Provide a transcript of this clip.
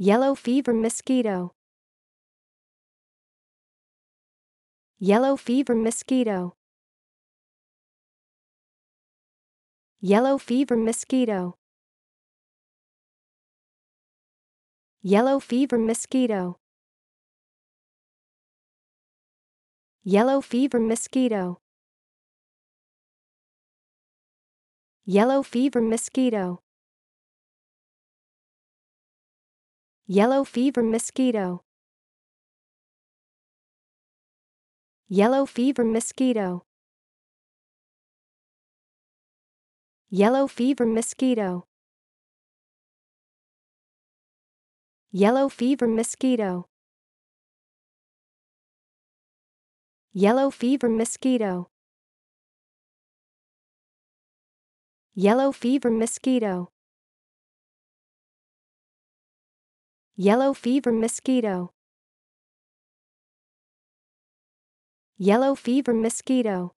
Yellow fever mosquito. Yellow fever mosquito. Yellow fever mosquito. Yellow fever mosquito. Yellow fever mosquito. Yellow fever mosquito. Yellow fever mosquito. Yellow fever mosquito. Yellow fever mosquito. Yellow fever mosquito. Yellow fever mosquito. Yellow fever mosquito. Yellow fever mosquito. Yellow fever mosquito.